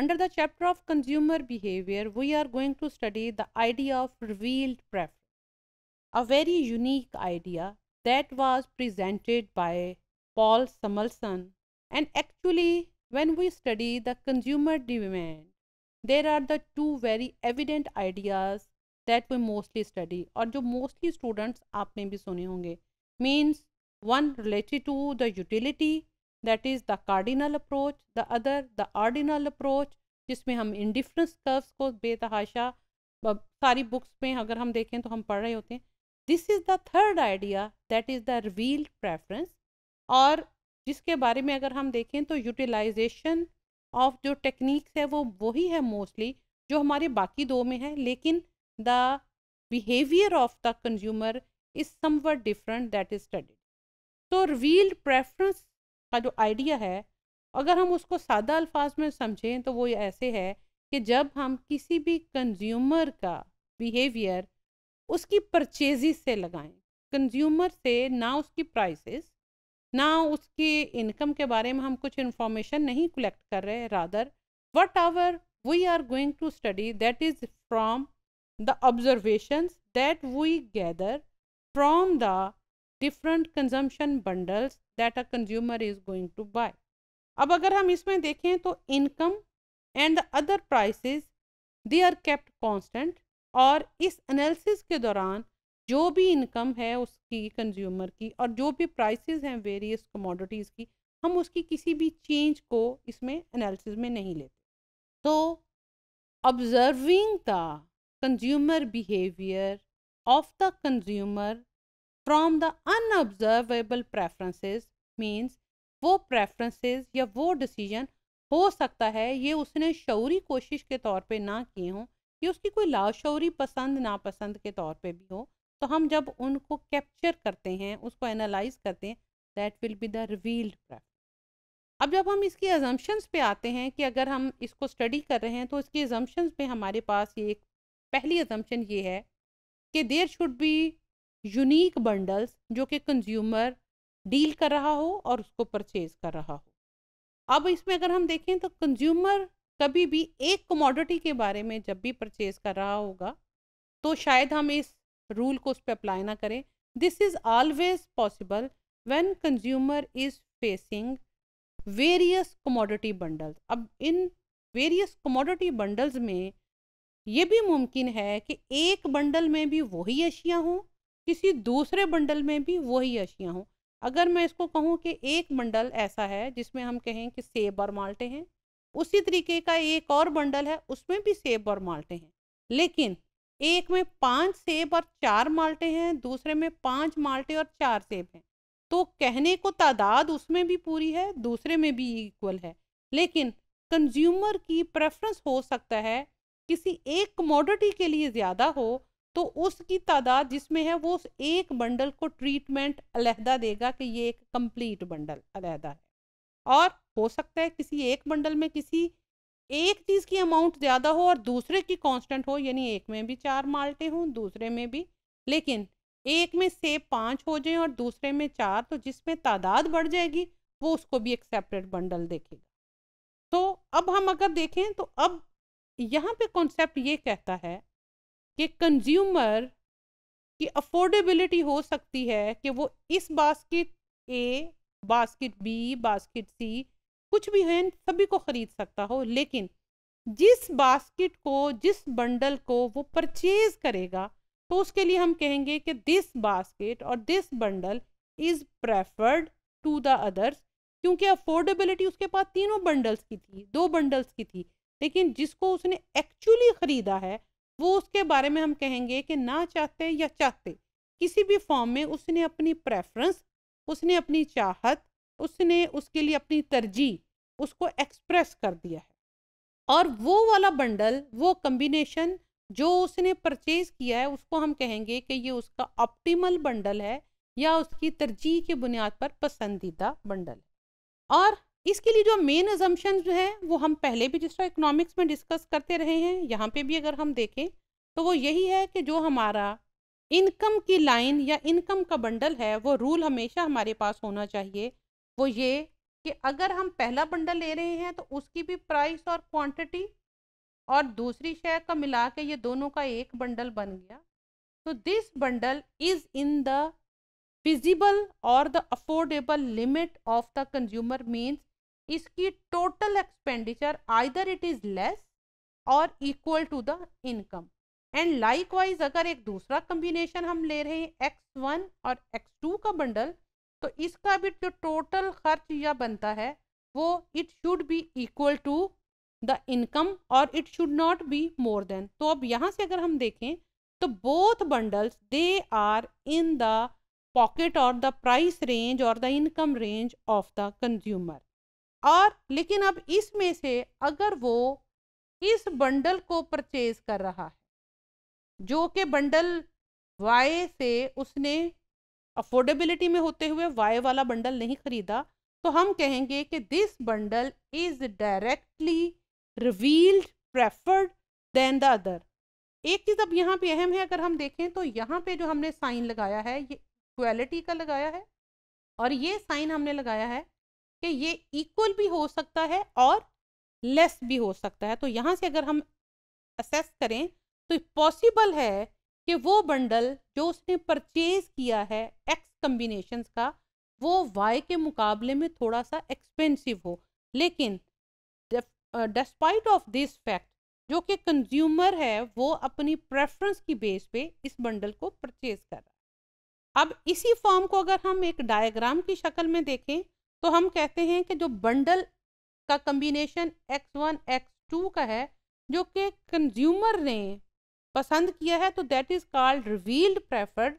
under the chapter of consumer behaviour we are going to study the idea of revealed preference a very unique idea that was presented by Paul Samuelson and actually when we study the consumer demand there are the two very evident ideas that we mostly study और जो mostly students आपने भी सुने होंगे means one related to the utility that is the cardinal approach the other the ordinal approach जिसमें हम indifference curves को बेतहाशा सारी बुक्स में अगर हम देखें तो हम पढ़ रहे होते हैं this is the third idea that is the revealed preference और जिसके बारे में अगर हम देखें तो यूटिलाइजेशन ऑफ जो टेक्निक्स है वो वही है मोस्टली जो हमारे बाकी दो में है लेकिन the behaviour of the consumer is somewhat different that is studied तो रिवील्ड प्रेफरेंस का जो आइडिया है अगर हम उसको सादा अल्फाज में समझें तो वो ऐसे है कि जब हम किसी भी कंज्यूमर का बिहेवियर उसकी परचेजिस से लगाएं कंज्यूमर से ना उसकी प्राइसेस ना उसके इनकम के बारे में हम कुछ इंफॉर्मेशन नहीं कलेक्ट कर रहे rather what our we are going to study that is from the observations that we gather from the different consumption bundles that a consumer is going to buy अब अगर हम इसमें देखें तो income and the other prices they are kept और इस analysis के दौरान जो भी इनकम है उसकी कंज्यूमर की और जो भी प्राइसेस हैं वेरियस कमोडिटीज़ की हम उसकी किसी भी चेंज को इसमें एनालिसिस में नहीं लेते तो observing the consumer behaviour of the consumer from the unobservable preferences means वो प्रेफरेंसेस या वो डिसीजन हो सकता है ये उसने शौरी कोशिश के तौर पे ना किए हों कि उसकी कोई लाशौरी पसंद नापसंद के तौर पे भी हो तो हम जब उनको कैप्चर करते हैं उसको एनालाइज करते हैं that will be the revealed preference अब जब हम इसकी एजम्पन्स पे आते हैं कि अगर हम इसको स्टडी कर रहे हैं तो इसकी एजम्पन्स पे हमारे पास ये एक पहली एजम्पन ये है कि there should be unique bundles जो कि कंज्यूमर डील कर रहा हो और उसको परचेज कर रहा हो अब इसमें अगर हम देखें तो कंज्यूमर कभी भी एक कमोडिटी के बारे में जब भी परचेज कर रहा होगा तो शायद हम इस रूल को उस पर अप्लाई ना करें this is always possible when consumer is facing various commodity bundles अब इन वेरियस कमोडिटी बंडल्स में ये भी मुमकिन है कि एक बंडल में भी वही अशिया हों किसी दूसरे बंडल में भी वही अशियाँ हों अगर मैं इसको कहूँ कि एक बंडल ऐसा है जिसमें हम कहें कि सेब और माल्टे हैं उसी तरीके का एक और बंडल है उसमें भी सेब और माल्टे हैं लेकिन एक में पांच सेब और चार माल्टे हैं दूसरे में पांच माल्टे और चार सेब हैं तो कहने को तादाद उसमें भी पूरी है दूसरे में भी इक्वल है लेकिन कंज्यूमर की प्रेफरेंस हो सकता है किसी एक कमोडिटी के लिए ज़्यादा हो तो उसकी तादाद जिसमें है वो उस एक बंडल को ट्रीटमेंट अलहदा देगा कि ये एक कंप्लीट बंडल अलहदा है और हो सकता है किसी एक बंडल में किसी एक चीज़ की अमाउंट ज़्यादा हो और दूसरे की कांस्टेंट हो यानी एक में भी चार माल्टे हों दूसरे में भी लेकिन एक में से पाँच हो जाए और दूसरे में चार तो जिसमें तादाद बढ़ जाएगी वो उसको भी एक सेपरेट बंडल देखेगा तो अब हम अगर देखें तो अब यहाँ पे कॉन्सेप्ट ये कहता है कि कंज्यूमर की अफोर्डेबिलिटी हो सकती है कि वो इस basket A basket B basket C कुछ भी है सभी को ख़रीद सकता हो लेकिन जिस बास्केट को जिस बंडल को वो परचेज करेगा तो उसके लिए हम कहेंगे कि दिस बास्केट और this bundle is preferred to the others क्योंकि अफोर्डेबिलिटी उसके पास तीनों बंडल्स की थी दो बंडल्स की थी लेकिन जिसको उसने एक्चुअली ख़रीदा है वो उसके बारे में हम कहेंगे कि ना चाहते या चाहते किसी भी फॉर्म में उसने अपनी प्रेफरेंस उसने अपनी चाहत उसने उसके लिए अपनी तरजीह उसको एक्सप्रेस कर दिया है और वो वाला बंडल वो कम्बिनेशन जो उसने परचेज़ किया है उसको हम कहेंगे कि ये उसका ऑप्टिमल बंडल है या उसकी तरजीह की बुनियाद पर पसंदीदा बंडल और इसके लिए जो मेन अजम्पन है वो हम पहले भी जिस तरह इकोनॉमिक्स में डिस्कस करते रहे हैं यहाँ पे भी अगर हम देखें तो वो यही है कि जो हमारा इनकम की लाइन या इनकम का बंडल है वो रूल हमेशा हमारे पास होना चाहिए वो ये कि अगर हम पहला बंडल ले रहे हैं तो उसकी भी प्राइस और क्वांटिटी और दूसरी शेय का मिला के ये दोनों का एक बंडल बन गया तो this bundle is in the feasible और the affordable limit of the consumer means इसकी total expenditure either it is less और equal to the income and likewise अगर एक दूसरा कम्बिनेशन हम ले रहे हैं एक्स वन और एक्स टू का बंडल तो इसका भी जो टोटल खर्च या बनता है वो it should be equal to the income और it should not be more than तो अब यहाँ से अगर हम देखें तो both bundles they are in the pocket और द प्राइस रेंज और the income range of the consumer और लेकिन अब इसमें से अगर वो इस बंडल को परचेज कर रहा है जो कि बंडल वाई से उसने अफोर्डेबिलिटी में होते हुए वाई वाला बंडल नहीं खरीदा तो हम कहेंगे कि this bundle is directly revealed preferred than the other एक चीज़ अब यहाँ पे अहम है अगर हम देखें तो यहाँ पे जो हमने साइन लगाया है ये क्वालिटी का लगाया है और ये साइन हमने लगाया है कि ये इक्वल भी हो सकता है और लेस भी हो सकता है तो यहाँ से अगर हम असेस करें तो पॉसिबल है कि वो बंडल जो उसने परचेज किया है एक्स कम्बिनेशन का वो वाई के मुकाबले में थोड़ा सा एक्सपेंसिव हो लेकिन डिस्पाइट ऑफ दिस फैक्ट जो कि कंज्यूमर है वो अपनी प्रेफरेंस की बेस पे इस बंडल को परचेज कर रहा है अब इसी फॉर्म को अगर हम एक डायग्राम की शक्ल में देखें तो हम कहते हैं कि जो बंडल का combination X one X two का है जो कि कंज्यूमर ने पसंद किया है तो that is called revealed preferred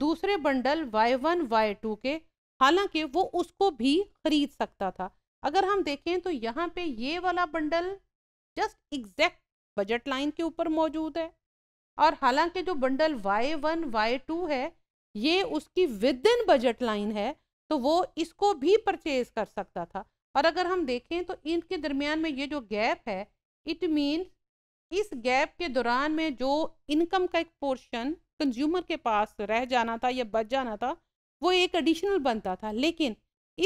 दूसरे bundle Y one Y two के हालांकि वो उसको भी खरीद सकता था अगर हम देखें तो यहाँ पे ये वाला bundle just exact budget line के ऊपर मौजूद है और हालांकि जो bundle Y one Y two है ये उसकी विद इन बजट लाइन है तो वो इसको भी परचेज कर सकता था और अगर हम देखें तो इनके दरमियान में ये जो गैप है इट मीन इस गैप के दौरान में जो इनकम का एक पोर्शन कंज्यूमर के पास रह जाना था या बच जाना था वो एक एडिशनल बनता था लेकिन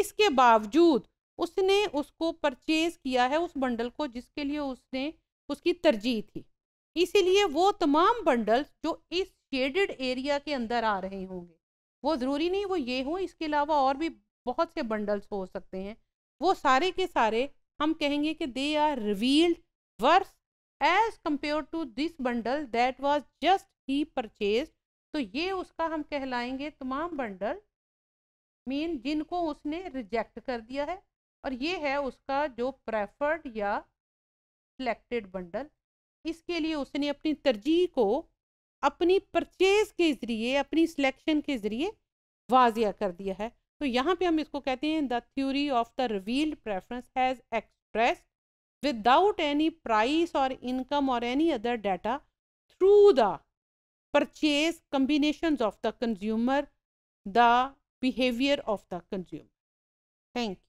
इसके बावजूद उसने उसको परचेज किया है उस बंडल को जिसके लिए उसने उसकी तरजीह थी इसीलिए वो तमाम बंडल्स जो इस शेडेड एरिया के अंदर आ रहे होंगे वो ज़रूरी नहीं वो ये हो इसके अलावा और भी बहुत से बंडल्स हो सकते हैं वो सारे के सारे हम कहेंगे कि they are revealed worse as compared to this bundle that was just he purchase तो ये उसका हम कहलाएंगे तमाम बंडल मीन जिनको उसने रिजेक्ट कर दिया है और ये है उसका जो प्रेफर्ड या सिलेक्टेड बंडल इसके लिए उसने अपनी तरजीह को अपनी परचेज के ज़रिए अपनी सिलेक्शन के ज़रिए वाजिया कर दिया है तो यहाँ पे हम इसको कहते हैं the theory of the revealed preference has express without any price और इनकम और any other data through the purchase combination of the consumer the behaviour of the consumer thank